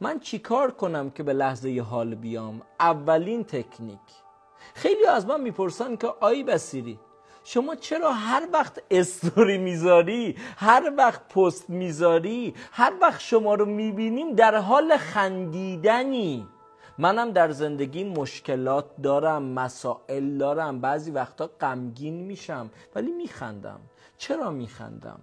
من چیکار کنم که به لحظه حال بیام اولین تکنیک خیلی از من میپرسن که آی بسیری شما چرا هر وقت استوری میذاری هر وقت پست میذاری هر وقت شما رو میبینیم در حال خندیدنی منم در زندگی مشکلات دارم مسائل دارم بعضی وقتا غمگین میشم ولی میخندم چرا میخندم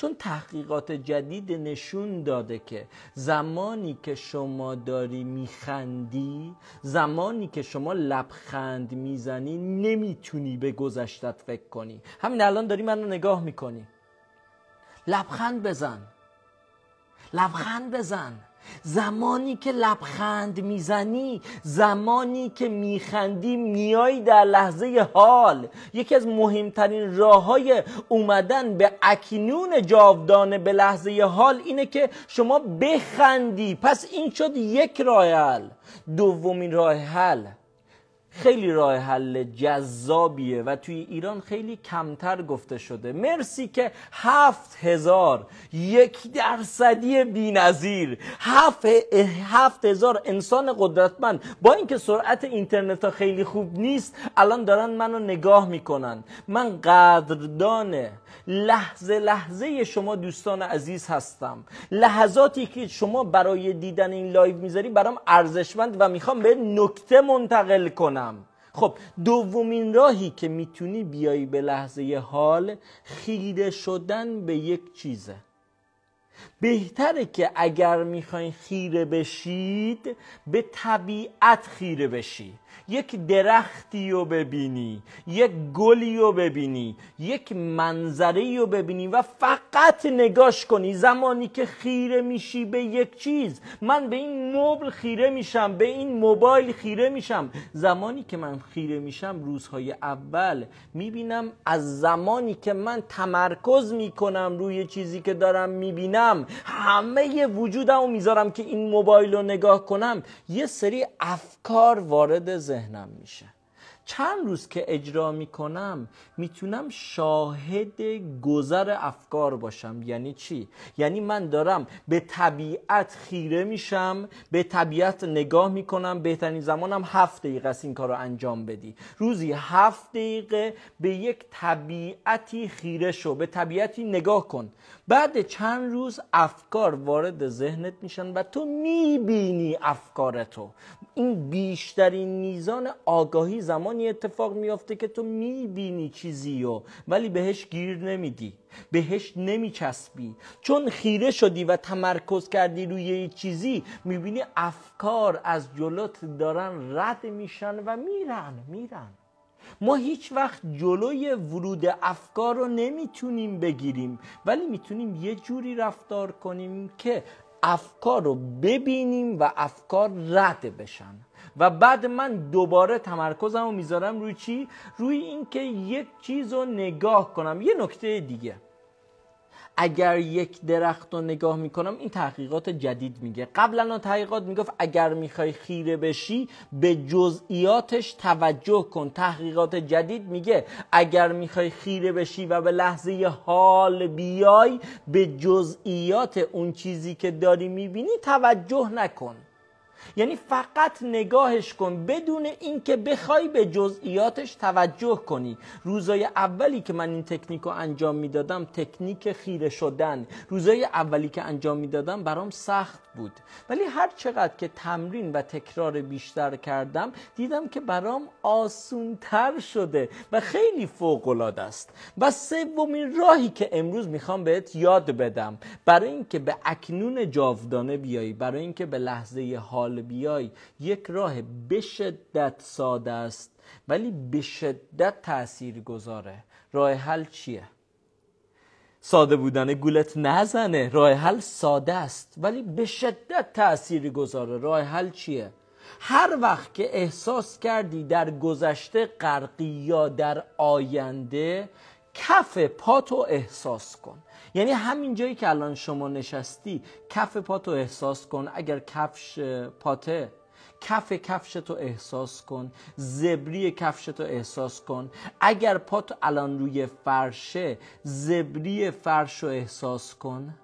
چون تحقیقات جدید نشون داده که زمانی که شما داری میخندی زمانی که شما لبخند میزنی نمیتونی به گذشتت فکر کنی همین الان داری رو نگاه میکنی لبخند بزن لبخند بزن زمانی که لبخند میزنی زمانی که میخندی میایی در لحظه حال یکی از مهمترین راه های اومدن به اکنون جاودانه به لحظه حال اینه که شما بخندی پس این شد یک راه حل دومین راه حل خیلی راه حل جذابیه و توی ایران خیلی کمتر گفته شده مرسی که هفت هزار یک درصدی بی نظیر هفت, هزار انسان قدرتمند با اینکه سرعت اینترنت ها خیلی خوب نیست الان دارن منو نگاه میکنن من قدردان لحظه لحظه شما دوستان عزیز هستم لحظاتی که شما برای دیدن این لایو میذاری برام ارزشمند و میخوام به نکته منتقل کنم خب دومین راهی که میتونی بیایی به لحظه حال خیره شدن به یک چیزه بهتره که اگر میخواین خیره بشید به طبیعت خیره بشی یک درختی رو ببینی یک گلی رو ببینی یک منظری رو ببینی و فقط نگاش کنی زمانی که خیره میشی به یک چیز من به این مبل خیره میشم به این موبایل خیره میشم زمانی که من خیره میشم روزهای اول میبینم از زمانی که من تمرکز میکنم روی چیزی که دارم میبینم همه وجودم رو میذارم که این موبایل رو نگاه کنم یه سری افکار وارد ذهنم میشه چند روز که اجرا میکنم میتونم شاهد گذر افکار باشم یعنی چی یعنی من دارم به طبیعت خیره میشم به طبیعت نگاه میکنم بهترین زمانم هفت دقیقه است این کار رو انجام بدی روزی هفت دقیقه به یک طبیعتی خیره شو به طبیعتی نگاه کن بعد چند روز افکار وارد ذهنت میشن و تو میبینی افکارتو این بیشترین میزان آگاهی زمانی اتفاق میافته که تو میبینی چیزی و ولی بهش گیر نمیدی بهش نمیچسبی چون خیره شدی و تمرکز کردی روی یه چیزی میبینی افکار از جلوت دارن رد میشن و میرن میرن ما هیچ وقت جلوی ورود افکار رو نمیتونیم بگیریم ولی میتونیم یه جوری رفتار کنیم که افکار رو ببینیم و افکار رد بشن و بعد من دوباره تمرکزم رو میذارم روی چی؟ روی اینکه یک چیز رو نگاه کنم یه نکته دیگه اگر یک درخت رو نگاه میکنم این تحقیقات جدید میگه قبلا تحقیقات میگفت اگر میخوای خیره بشی به جزئیاتش توجه کن تحقیقات جدید میگه اگر میخوای خیره بشی و به لحظه حال بیای به جزئیات اون چیزی که داری میبینی توجه نکن یعنی فقط نگاهش کن بدون اینکه بخوای به جزئیاتش توجه کنی روزای اولی که من این تکنیک رو انجام میدادم تکنیک خیره شدن روزای اولی که انجام میدادم برام سخت بود ولی هر چقدر که تمرین و تکرار بیشتر کردم دیدم که برام آسونتر شده و خیلی فوق العاده است و سومین راهی که امروز میخوام بهت یاد بدم برای اینکه به اکنون جاودانه بیای برای اینکه به لحظه حال بیای یک راه به شدت ساده است ولی به شدت تأثیر گذاره راه حل چیه؟ ساده بودن گولت نزنه راه حل ساده است ولی به شدت تأثیر گذاره راه حل چیه؟ هر وقت که احساس کردی در گذشته غرقی یا در آینده کف پاتو احساس کن یعنی همین جایی که الان شما نشستی کف پاتو احساس کن اگر کفش پاته کف کفشتو احساس کن زبری کفشتو احساس کن اگر پاتو الان روی فرشه زبری فرش احساس کن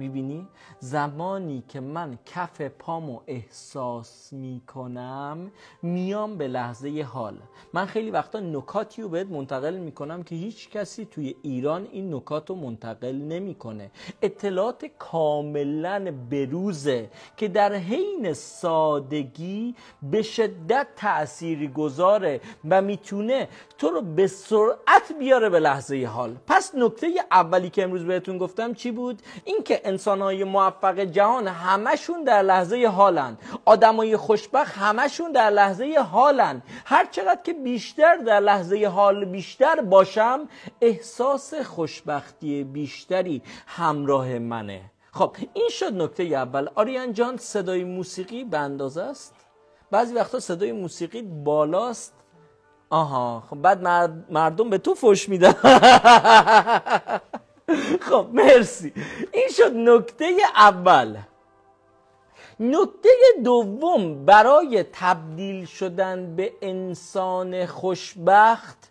میبینی زمانی که من کف پامو احساس میکنم میام به لحظه حال من خیلی وقتا نکاتی رو بهت منتقل میکنم که هیچ کسی توی ایران این نکات رو منتقل نمیکنه اطلاعات کاملا بروزه که در حین سادگی به شدت تأثیری گذاره و میتونه تو رو به سرعت بیاره به لحظه حال پس نکته اولی که امروز بهتون گفتم چی بود اینکه انسانهای موفق جهان همشون در لحظه حالند آدمای خوشبخت همشون در لحظه حالند هر چقدر که بیشتر در لحظه حال بیشتر باشم احساس خوشبختی بیشتری همراه منه خب این شد نکته اول آریان جان صدای موسیقی به اندازه است بعضی وقتا صدای موسیقی بالاست آها خب بعد مردم به تو فوش میدن خب مرسی این شد نکته اول نکته دوم برای تبدیل شدن به انسان خوشبخت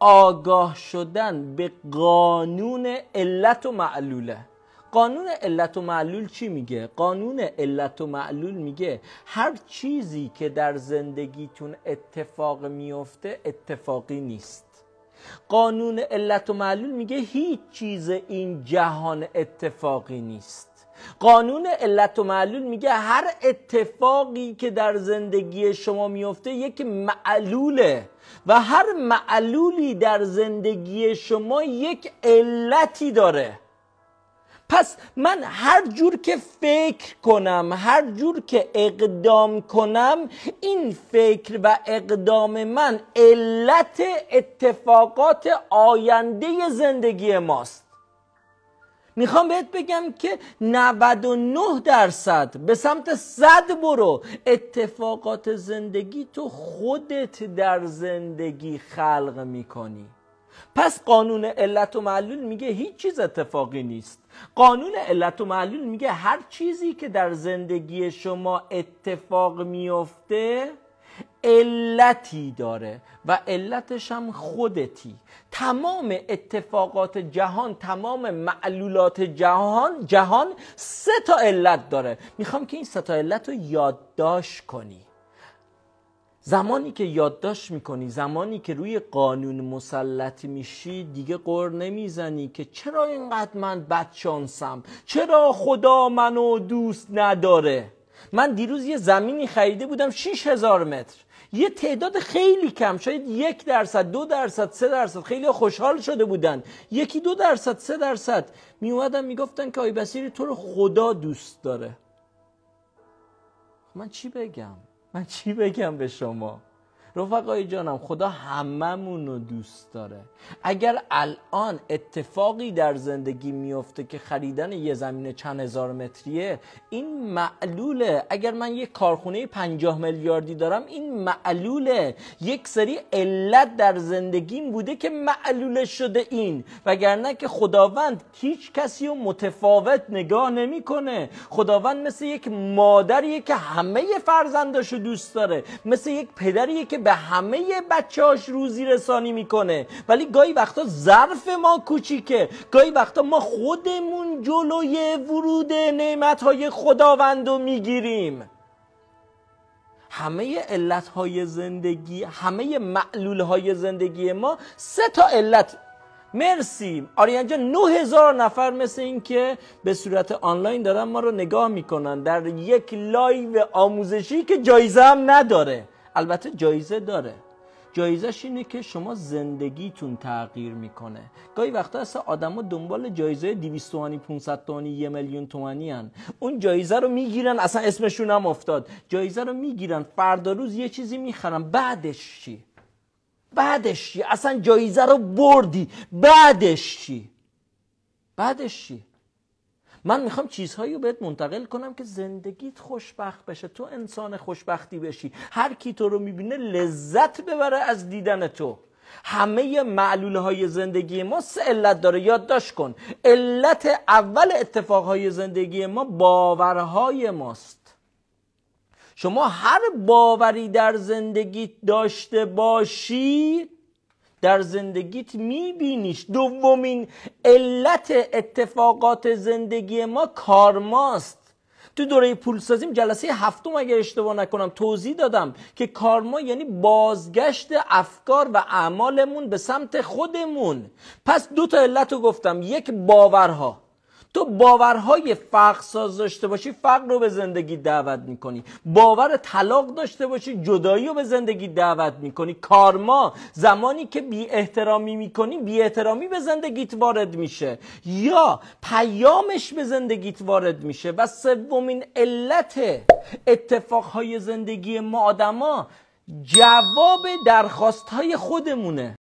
آگاه شدن به قانون علت و معلوله قانون علت و معلول چی میگه؟ قانون علت و معلول میگه هر چیزی که در زندگیتون اتفاق میفته اتفاقی نیست قانون علت و معلول میگه هیچ چیز این جهان اتفاقی نیست قانون علت و معلول میگه هر اتفاقی که در زندگی شما میفته یک معلوله و هر معلولی در زندگی شما یک علتی داره پس من هر جور که فکر کنم هر جور که اقدام کنم این فکر و اقدام من علت اتفاقات آینده زندگی ماست میخوام بهت بگم که 99 درصد به سمت 100 برو اتفاقات زندگی تو خودت در زندگی خلق میکنی پس قانون علت و معلول میگه هیچ چیز اتفاقی نیست قانون علت و معلول میگه هر چیزی که در زندگی شما اتفاق میفته علتی داره و علتش هم خودتی تمام اتفاقات جهان تمام معلولات جهان جهان سه تا علت داره میخوام که این سه تا علت رو یادداشت کنی زمانی که یادداشت میکنی زمانی که روی قانون مسلط میشی دیگه قر نمیزنی که چرا اینقدر من بدشانسم چرا خدا منو دوست نداره من دیروز یه زمینی خریده بودم 6000 متر یه تعداد خیلی کم شاید یک درصد دو درصد سه درصد خیلی خوشحال شده بودن یکی دو درصد سه درصد می میگفتن که آی بسیری تو رو خدا دوست داره من چی بگم من چی بگم به شما رفقای جانم خدا هممون رو دوست داره اگر الان اتفاقی در زندگی میفته که خریدن یه زمین چند هزار متریه این معلوله اگر من یه کارخونه پنجاه میلیاردی دارم این معلوله یک سری علت در زندگیم بوده که معلوله شده این وگرنه که خداوند هیچ کسی رو متفاوت نگاه نمیکنه خداوند مثل یک مادریه که همه فرزنداشو دوست داره مثل یک پدریه که به همه بچهاش روزی رسانی میکنه ولی گاهی وقتا ظرف ما کوچیکه گاهی وقتا ما خودمون جلوی ورود نعمتهای خداوند رو میگیریم همه های زندگی همه معلول های زندگی ما سه تا علت مرسی آریان جان 9000 نفر مثل این که به صورت آنلاین دارن ما رو نگاه میکنن در یک لایو آموزشی که جایزه هم نداره البته جایزه داره جایزش اینه که شما زندگیتون تغییر میکنه گاهی وقتا اصلا آدما دنبال جایزه 200 تومانی 500 تومانی یه میلیون تومانی هن. اون جایزه رو میگیرن اصلا اسمشون هم افتاد جایزه رو میگیرن فردا روز یه چیزی میخرن بعدش چی بعدش چی اصلا جایزه رو بردی بعدش چی بعدش چی من میخوام چیزهایی رو بهت منتقل کنم که زندگیت خوشبخت بشه تو انسان خوشبختی بشی هر کی تو رو میبینه لذت ببره از دیدن تو همه معلوله های زندگی ما سه علت داره یادداشت کن علت اول اتفاقهای زندگی ما باورهای ماست شما هر باوری در زندگی داشته باشی در زندگیت میبینیش دومین علت اتفاقات زندگی ما کارماست تو دوره پولسازیم جلسه هفتم اگر اشتباه نکنم توضیح دادم که کارما یعنی بازگشت افکار و اعمالمون به سمت خودمون پس دو تا علت رو گفتم یک باورها تو باورهای فقر ساز داشته باشی فقر رو به زندگی دعوت میکنی باور طلاق داشته باشی جدایی رو به زندگی دعوت میکنی کارما زمانی که بی احترامی میکنی بی احترامی به زندگیت وارد میشه یا پیامش به زندگیت وارد میشه و سومین علت اتفاقهای زندگی ما آدما جواب درخواستهای خودمونه